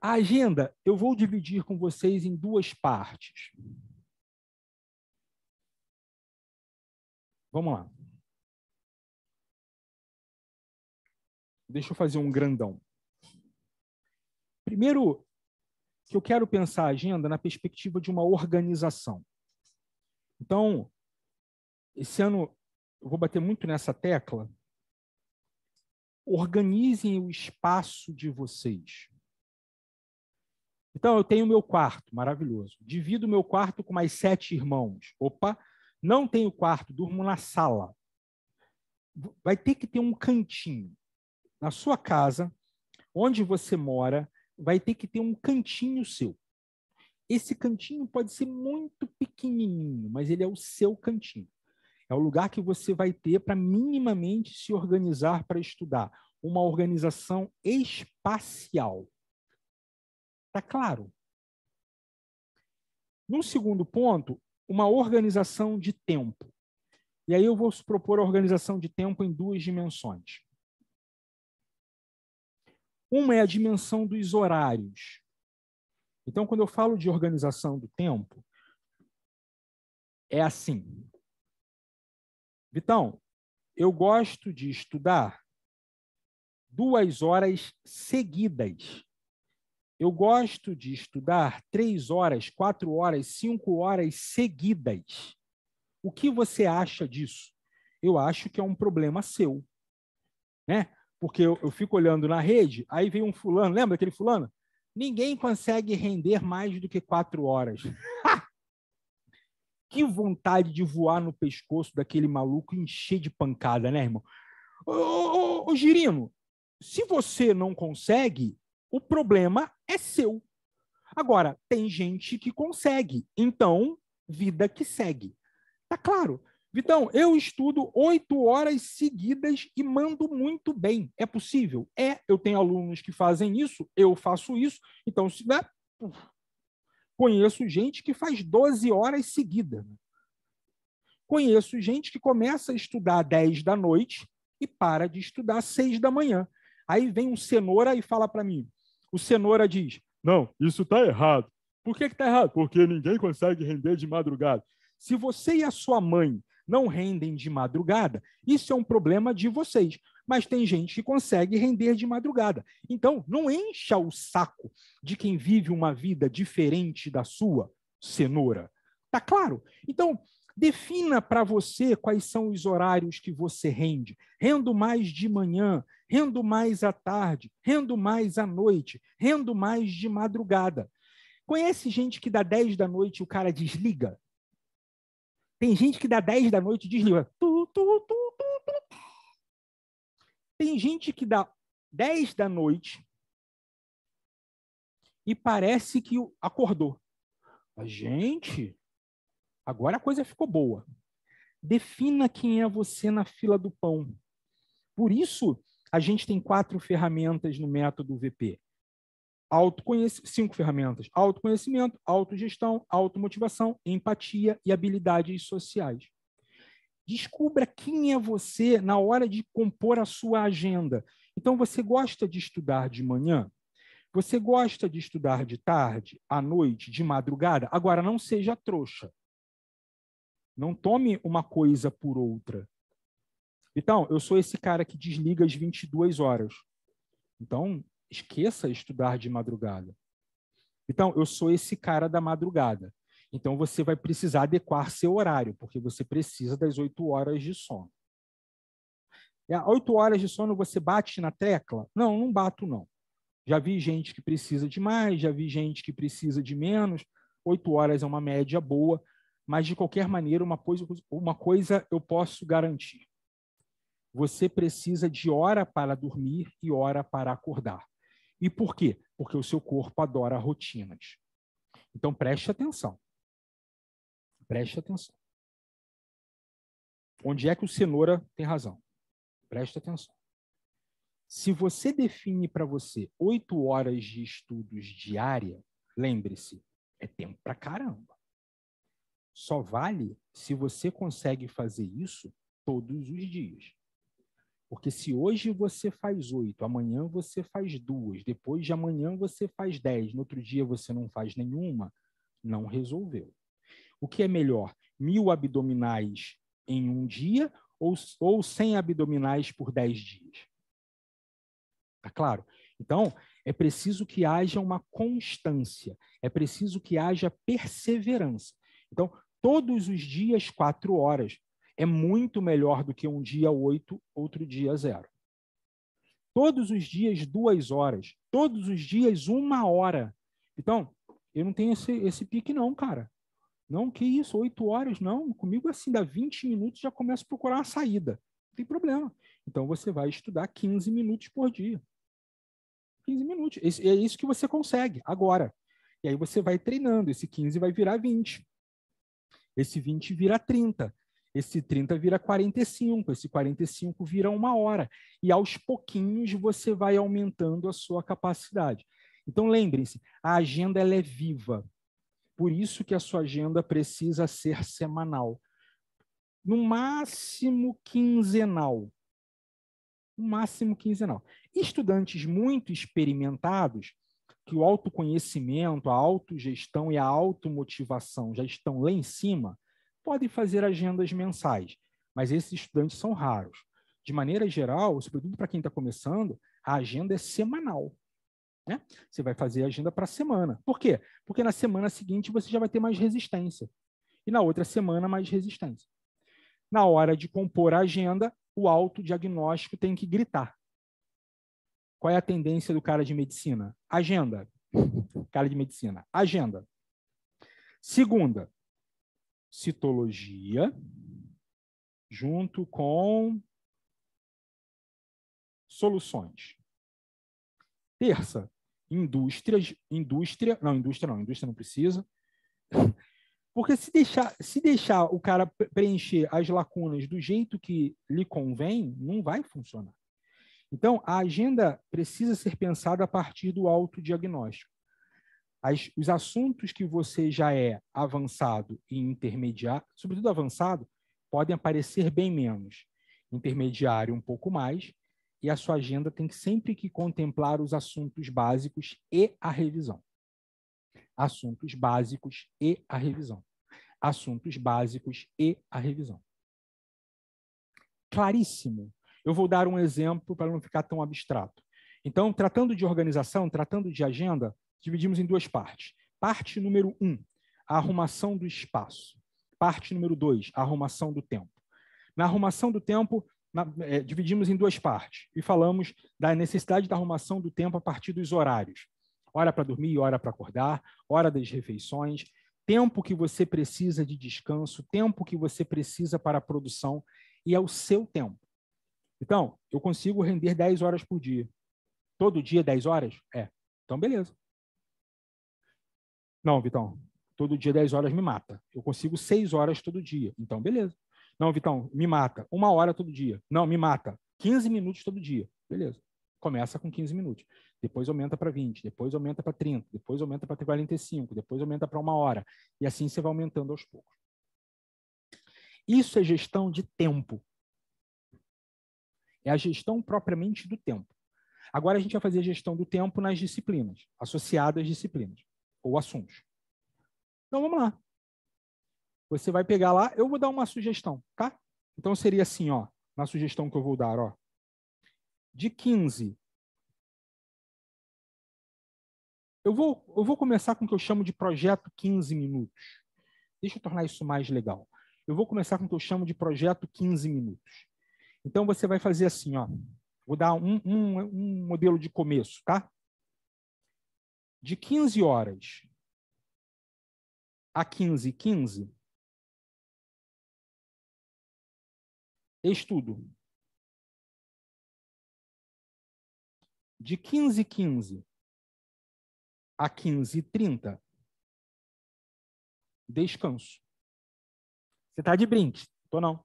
A agenda eu vou dividir com vocês em duas partes. Vamos lá. Deixa eu fazer um grandão. Primeiro, que eu quero pensar a agenda na perspectiva de uma organização. Então, esse ano eu vou bater muito nessa tecla. Organizem o espaço de vocês. Então, eu tenho meu quarto, maravilhoso. Divido meu quarto com mais sete irmãos. Opa, não tenho quarto, durmo na sala. Vai ter que ter um cantinho. Na sua casa, onde você mora, vai ter que ter um cantinho seu. Esse cantinho pode ser muito pequenininho, mas ele é o seu cantinho. É o lugar que você vai ter para minimamente se organizar para estudar. Uma organização espacial. Está claro? No segundo ponto, uma organização de tempo. E aí eu vou propor a organização de tempo em duas dimensões. Uma é a dimensão dos horários. Então, quando eu falo de organização do tempo, é assim. Vitão, eu gosto de estudar duas horas seguidas. Eu gosto de estudar três horas, quatro horas, cinco horas seguidas. O que você acha disso? Eu acho que é um problema seu. Né? Porque eu, eu fico olhando na rede, aí vem um fulano, lembra aquele fulano? Ninguém consegue render mais do que quatro horas. *laughs* que vontade de voar no pescoço daquele maluco encher de pancada, né, irmão? Ô, ô, ô, ô Girino, se você não consegue, o problema é seu. Agora, tem gente que consegue. Então, vida que segue. Tá claro. Vitão, eu estudo oito horas seguidas e mando muito bem. É possível? É. Eu tenho alunos que fazem isso, eu faço isso. Então, se der. Né? Conheço gente que faz 12 horas seguidas. Conheço gente que começa a estudar às 10 da noite e para de estudar às 6 da manhã. Aí vem um cenoura e fala para mim: o cenoura diz: não, isso está errado. Por que está errado? Porque ninguém consegue render de madrugada. Se você e a sua mãe não rendem de madrugada, isso é um problema de vocês. Mas tem gente que consegue render de madrugada. Então, não encha o saco de quem vive uma vida diferente da sua, cenoura. Tá claro? Então, Defina para você quais são os horários que você rende. Rendo mais de manhã, rendo mais à tarde, rendo mais à noite, rendo mais de madrugada. Conhece gente que dá 10 da noite e o cara desliga? Tem gente que dá 10 da noite e desliga. Tu, tu, tu, Tem gente que dá 10 da noite e parece que acordou. A gente, Agora a coisa ficou boa. Defina quem é você na fila do pão. Por isso, a gente tem quatro ferramentas no método VP. Cinco ferramentas: autoconhecimento, autogestão, automotivação, empatia e habilidades sociais. Descubra quem é você na hora de compor a sua agenda. Então, você gosta de estudar de manhã? Você gosta de estudar de tarde, à noite, de madrugada? Agora, não seja trouxa. Não tome uma coisa por outra. Então, eu sou esse cara que desliga às 22 horas. Então, esqueça estudar de madrugada. Então, eu sou esse cara da madrugada. Então, você vai precisar adequar seu horário, porque você precisa das 8 horas de sono. E a 8 horas de sono você bate na tecla? Não, não bato, não. Já vi gente que precisa de mais, já vi gente que precisa de menos. Oito horas é uma média boa. Mas, de qualquer maneira, uma coisa, uma coisa eu posso garantir. Você precisa de hora para dormir e hora para acordar. E por quê? Porque o seu corpo adora rotinas. Então, preste atenção. Preste atenção. Onde é que o cenoura tem razão? Preste atenção. Se você define para você oito horas de estudos diária, lembre-se, é tempo para caramba só vale se você consegue fazer isso todos os dias. Porque se hoje você faz oito, amanhã você faz duas, depois de amanhã você faz dez, no outro dia você não faz nenhuma, não resolveu. O que é melhor, mil abdominais em um dia ou, ou 100 abdominais por dez dias? Tá claro? Então, é preciso que haja uma constância, é preciso que haja perseverança. Então, todos os dias quatro horas. É muito melhor do que um dia oito, outro dia zero. Todos os dias duas horas, todos os dias uma hora. Então, eu não tenho esse, esse pique não, cara. Não, que isso, oito horas, não. Comigo é assim, dá 20 minutos já começo a procurar uma saída. Não tem problema. Então, você vai estudar 15 minutos por dia. 15 minutos. é isso que você consegue agora. E aí você vai treinando. Esse 15 vai virar 20. Esse 20 vira 30. Esse 30 vira 45, esse 45 vira uma hora. E aos pouquinhos você vai aumentando a sua capacidade. Então lembrem-se, a agenda ela é viva. Por isso que a sua agenda precisa ser semanal. No máximo quinzenal. No máximo quinzenal. Estudantes muito experimentados, que o autoconhecimento, a autogestão e a automotivação já estão lá em cima, podem fazer agendas mensais, mas esses estudantes são raros. De maneira geral, sobretudo para quem está começando, a agenda é semanal. Né? Você vai fazer a agenda para a semana. Por quê? Porque na semana seguinte você já vai ter mais resistência. E na outra semana, mais resistência. Na hora de compor a agenda, o autodiagnóstico tem que gritar. Qual é a tendência do cara de medicina? Agenda. Cara de medicina. Agenda. Segunda, citologia, junto com soluções. Terça, indústrias, indústria, não, indústria não, indústria não precisa. Porque se deixar, se deixar o cara preencher as lacunas do jeito que lhe convém, não vai funcionar. Então, a agenda precisa ser pensada a partir do autodiagnóstico. As, os assuntos que você já é avançado e intermediário, sobretudo avançado, podem aparecer bem menos, intermediário um pouco mais, e a sua agenda tem que sempre que contemplar os assuntos básicos e a revisão. Assuntos básicos e a revisão. Assuntos básicos e a revisão. Claríssimo eu vou dar um exemplo para não ficar tão abstrato. Então, tratando de organização, tratando de agenda, dividimos em duas partes. Parte número um, a arrumação do espaço. Parte número dois, a arrumação do tempo. Na arrumação do tempo, na, é, dividimos em duas partes e falamos da necessidade da arrumação do tempo a partir dos horários. Hora para dormir, hora para acordar, hora das refeições, tempo que você precisa de descanso, tempo que você precisa para a produção e é o seu tempo. Então, eu consigo render 10 horas por dia. Todo dia 10 horas? É. Então, beleza. Não, Vitão. Todo dia 10 horas me mata. Eu consigo 6 horas todo dia. Então, beleza. Não, Vitão, me mata. Uma hora todo dia. Não, me mata. 15 minutos todo dia. Beleza. Começa com 15 minutos. Depois aumenta para 20, depois aumenta para 30, depois aumenta para 45, depois aumenta para uma hora. E assim você vai aumentando aos poucos. Isso é gestão de tempo. É a gestão propriamente do tempo. Agora a gente vai fazer a gestão do tempo nas disciplinas, associadas às disciplinas ou assuntos. Então vamos lá. Você vai pegar lá, eu vou dar uma sugestão, tá? Então seria assim, ó, na sugestão que eu vou dar, ó. De 15 Eu vou, eu vou começar com o que eu chamo de projeto 15 minutos. Deixa eu tornar isso mais legal. Eu vou começar com o que eu chamo de projeto 15 minutos. Então, você vai fazer assim, ó. Vou dar um, um, um modelo de começo, tá? De 15 horas a 15 15, estudo. De 15 15 a 15 30, descanso. Você está de brinde? Tô não.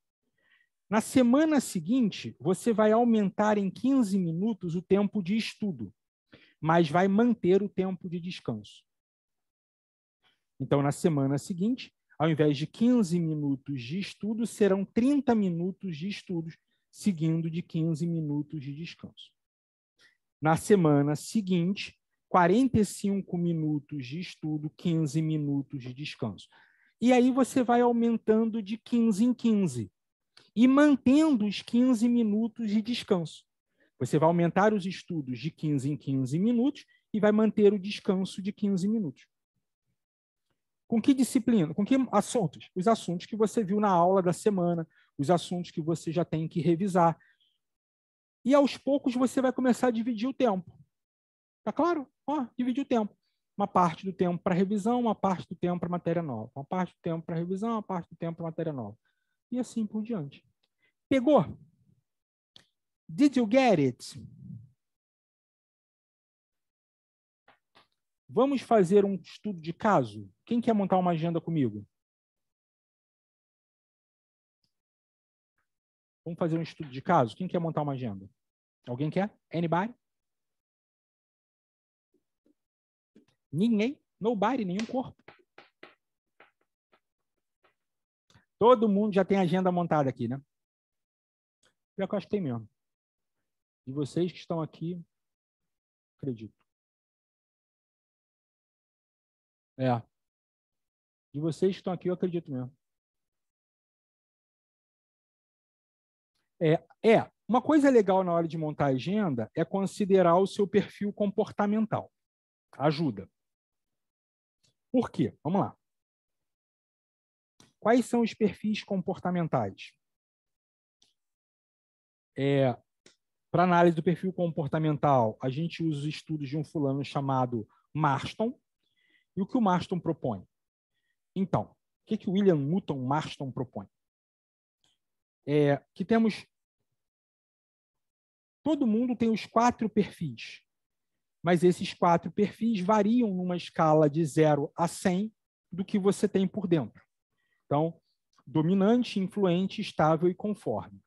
Na semana seguinte, você vai aumentar em 15 minutos o tempo de estudo, mas vai manter o tempo de descanso. Então, na semana seguinte, ao invés de 15 minutos de estudo, serão 30 minutos de estudos, seguindo de 15 minutos de descanso. Na semana seguinte, 45 minutos de estudo, 15 minutos de descanso. E aí você vai aumentando de 15 em 15 e mantendo os 15 minutos de descanso. Você vai aumentar os estudos de 15 em 15 minutos e vai manter o descanso de 15 minutos. Com que disciplina? Com que assuntos? Os assuntos que você viu na aula da semana, os assuntos que você já tem que revisar. E aos poucos você vai começar a dividir o tempo. Tá claro? Ó, dividir o tempo. Uma parte do tempo para revisão, uma parte do tempo para matéria nova. Uma parte do tempo para revisão, uma parte do tempo para matéria nova e assim por diante. Pegou? Did you get it? Vamos fazer um estudo de caso? Quem quer montar uma agenda comigo? Vamos fazer um estudo de caso? Quem quer montar uma agenda? Alguém quer? Anybody? Ninguém? Nobody, nenhum corpo. Todo mundo já tem agenda montada aqui, né? Pior que eu acho que tem mesmo. De vocês que estão aqui, acredito. É. De vocês que estão aqui, eu acredito mesmo. É, é, uma coisa legal na hora de montar a agenda é considerar o seu perfil comportamental. Ajuda. Por quê? Vamos lá. Quais são os perfis comportamentais? É, Para análise do perfil comportamental, a gente usa os estudos de um fulano chamado Marston. E o que o Marston propõe? Então, o que, que o William Newton Marston propõe? É, que temos. Todo mundo tem os quatro perfis, mas esses quatro perfis variam numa escala de 0 a 100 do que você tem por dentro. Então, dominante, influente, estável e conforme.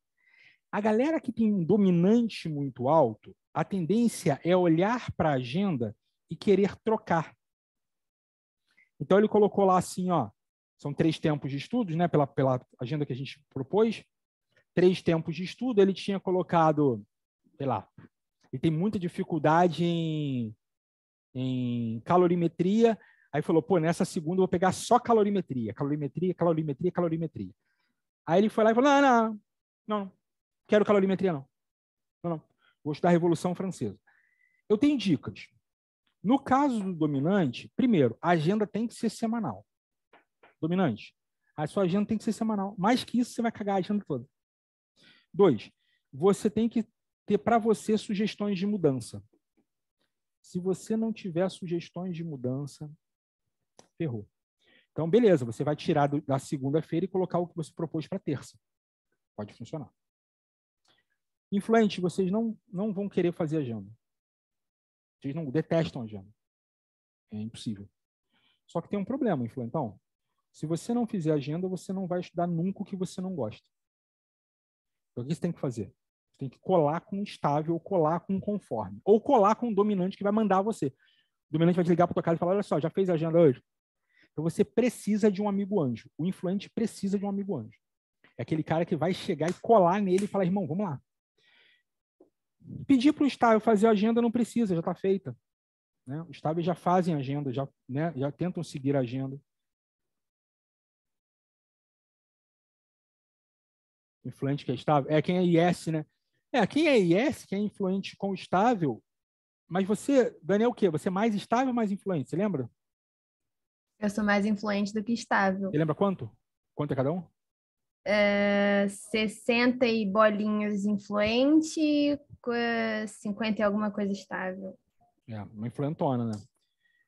A galera que tem um dominante muito alto, a tendência é olhar para a agenda e querer trocar. Então ele colocou lá assim, ó, são três tempos de estudos, né, pela, pela agenda que a gente propôs, três tempos de estudo, ele tinha colocado, sei lá, ele tem muita dificuldade em, em calorimetria, Aí falou, pô, nessa segunda eu vou pegar só calorimetria, calorimetria, calorimetria, calorimetria. Aí ele foi lá e falou, não, não, não, não quero calorimetria não. Não, não, vou estudar a Revolução Francesa. Eu tenho dicas. No caso do dominante, primeiro, a agenda tem que ser semanal. Dominante, a sua agenda tem que ser semanal. Mais que isso, você vai cagar a agenda toda. Dois, você tem que ter para você sugestões de mudança. Se você não tiver sugestões de mudança, ferrou. Então, beleza, você vai tirar do, da segunda-feira e colocar o que você propôs para terça. Pode funcionar. Influente, vocês não, não vão querer fazer agenda. Vocês não detestam agenda. É impossível. Só que tem um problema, influentão. Se você não fizer agenda, você não vai estudar nunca o que você não gosta. Então, o que você tem que fazer? Você tem que colar com o estável, ou colar com o conforme, ou colar com o dominante que vai mandar você. O dominante vai te ligar para tua casa e falar: olha só, já fez agenda hoje? Então você precisa de um amigo anjo. O influente precisa de um amigo anjo. É aquele cara que vai chegar e colar nele e falar, irmão, vamos lá. Pedir para o estável fazer a agenda não precisa, já está feita. Né? Os Estados já fazem agenda, já, né, já tentam seguir a agenda. Influente que é estável. É quem é IS, né? É, quem é IS, quem é influente com estável, mas você, Daniel, o quê? Você é mais estável ou mais influente? Você lembra? Eu sou mais influente do que estável. E lembra quanto? Quanto é cada um? Uh, eh, 60 e bolinhos influente, 50 eh, e alguma coisa estável. É, uma influentona, né?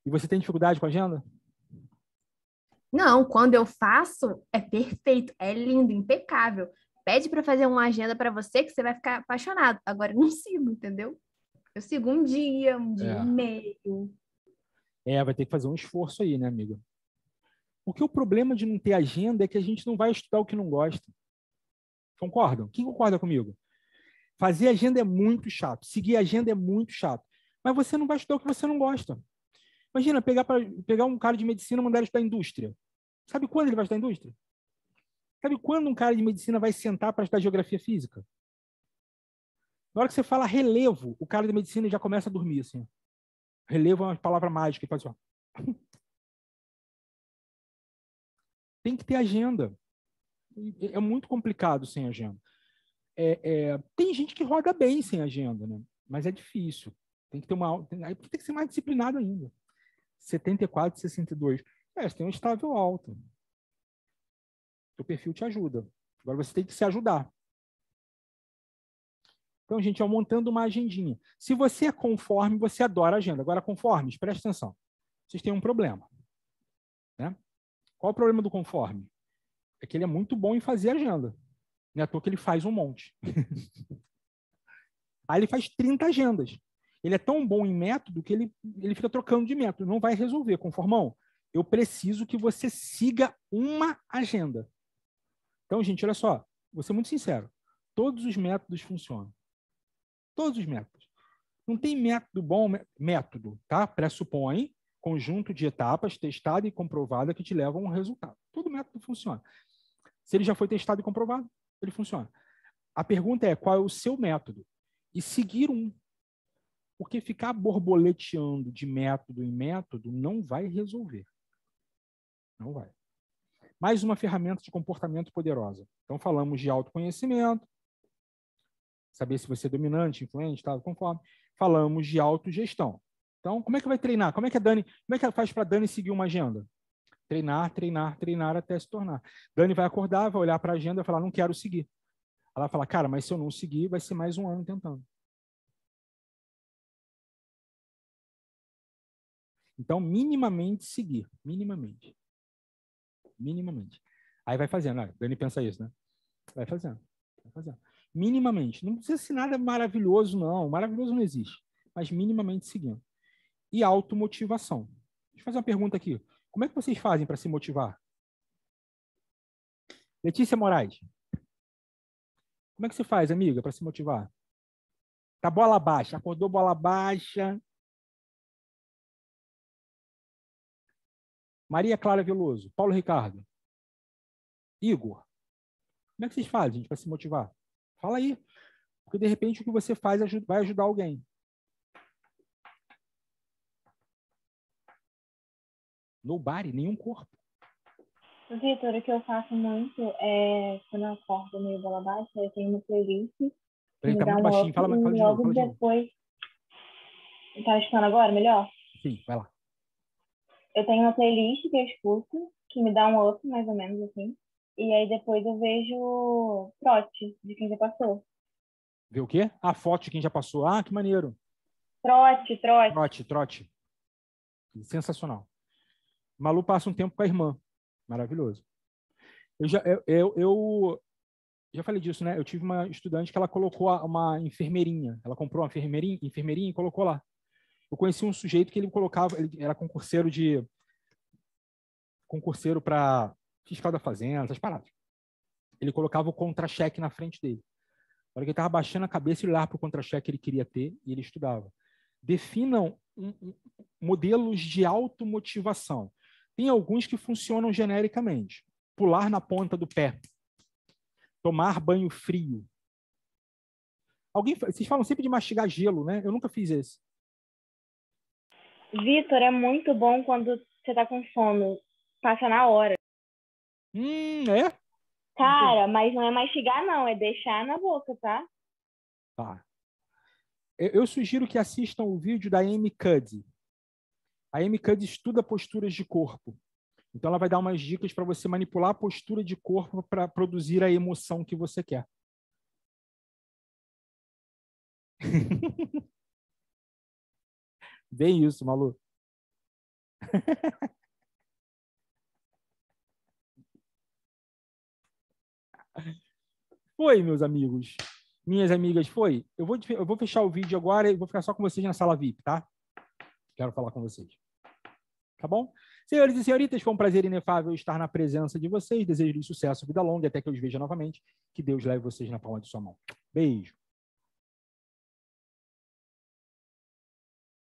E você tem dificuldade com a agenda? Não, quando eu faço, é perfeito, é lindo, impecável. Pede para fazer uma agenda para você que você vai ficar apaixonado. Agora eu não sigo, entendeu? Eu sigo um dia, um dia é. e meio. É, vai ter que fazer um esforço aí, né, amiga? Porque o problema de não ter agenda é que a gente não vai estudar o que não gosta. Concordam? Quem concorda comigo? Fazer agenda é muito chato, seguir agenda é muito chato. Mas você não vai estudar o que você não gosta. Imagina pegar, pra, pegar um cara de medicina e mandar ele estudar indústria. Sabe quando ele vai estudar indústria? Sabe quando um cara de medicina vai sentar para estudar geografia física? Na hora que você fala relevo, o cara de medicina já começa a dormir assim relevo uma palavra mágica e faz assim, ó. *laughs* Tem que ter agenda. É, é muito complicado sem agenda. É, é, tem gente que roda bem sem agenda, né? mas é difícil. Tem que ter uma. Tem, tem que ser mais disciplinado ainda. 74, 62. É, você tem um estável alto. O perfil te ajuda. Agora você tem que se ajudar. Então, gente, é montando uma agendinha. Se você é conforme, você adora a agenda. Agora, conformes, preste atenção. Vocês têm um problema. Né? Qual o problema do conforme? É que ele é muito bom em fazer agenda. Não é à toa que ele faz um monte. *laughs* Aí ele faz 30 agendas. Ele é tão bom em método que ele, ele fica trocando de método. Não vai resolver. Conformão, eu preciso que você siga uma agenda. Então, gente, olha só. Vou ser muito sincero. Todos os métodos funcionam. Todos os métodos. Não tem método bom, método, tá? Pressupõe conjunto de etapas testada e comprovada que te levam a um resultado. Todo método funciona. Se ele já foi testado e comprovado, ele funciona. A pergunta é qual é o seu método e seguir um. Porque ficar borboleteando de método em método não vai resolver. Não vai. Mais uma ferramenta de comportamento poderosa. Então falamos de autoconhecimento, saber se você é dominante, influente, tal, conforme falamos de autogestão. Então, como é que vai treinar? Como é que a Dani, como é que ela faz para Dani seguir uma agenda? Treinar, treinar, treinar até se tornar. Dani vai acordar, vai olhar para a agenda e falar: "Não quero seguir". Ela fala: "Cara, mas se eu não seguir, vai ser mais um ano tentando". Então, minimamente seguir, minimamente. Minimamente. Aí vai fazendo, né? Dani pensa isso, né? Vai fazendo, vai fazendo minimamente. Não precisa ser nada maravilhoso, não. Maravilhoso não existe, mas minimamente seguindo. E automotivação. Deixa eu fazer uma pergunta aqui. Como é que vocês fazem para se motivar? Letícia Moraes. Como é que você faz, amiga, para se motivar? Tá bola baixa, acordou bola baixa. Maria Clara Veloso, Paulo Ricardo, Igor. Como é que vocês fazem para se motivar? Fala aí. Porque, de repente, o que você faz vai ajudar alguém. Nobody, nenhum corpo. Vitor, o que eu faço muito é, quando eu acordo meio bola baixa, eu tenho uma playlist. Ele tá muito um baixinho, fala, fala de novo. Logo de depois... De tá escutando agora, melhor? Sim, vai lá. Eu tenho uma playlist que eu escuto, que me dá um outro mais ou menos, assim. E aí depois eu vejo trote de quem já passou. Vê o quê? A foto de quem já passou. Ah, que maneiro. Trote, trote. Trote, trote. Sensacional. Malu passa um tempo com a irmã. Maravilhoso. Eu já, eu, eu, eu já falei disso, né? Eu tive uma estudante que ela colocou uma enfermeirinha. Ela comprou uma enfermeirinha, enfermeirinha e colocou lá. Eu conheci um sujeito que ele colocava, ele era concurseiro de concurseiro para fiscal da fazenda, essas paradas. Ele colocava o contra-cheque na frente dele. Na hora que ele estava baixando a cabeça, ele olhava para o contra-cheque que ele queria ter e ele estudava. Definam um, um, modelos de automotivação. Tem alguns que funcionam genericamente. Pular na ponta do pé. Tomar banho frio. Alguém, vocês falam sempre de mastigar gelo, né? Eu nunca fiz esse. Vitor, é muito bom quando você está com sono. Passa na hora. Hum, é? Cara, mas não é mastigar, não, é deixar na boca, tá? Tá. Eu, eu sugiro que assistam o vídeo da Amy Cuddy. A Amy Cuddy estuda posturas de corpo. Então, ela vai dar umas dicas para você manipular a postura de corpo para produzir a emoção que você quer. *laughs* Bem isso, Malu. *laughs* Foi, meus amigos. Minhas amigas, foi. Eu vou, eu vou fechar o vídeo agora e vou ficar só com vocês na sala VIP, tá? Quero falar com vocês. Tá bom? Senhores e senhoritas, foi um prazer inefável estar na presença de vocês. Desejo-lhes sucesso, vida longa, até que eu os veja novamente. Que Deus leve vocês na palma de sua mão. Beijo.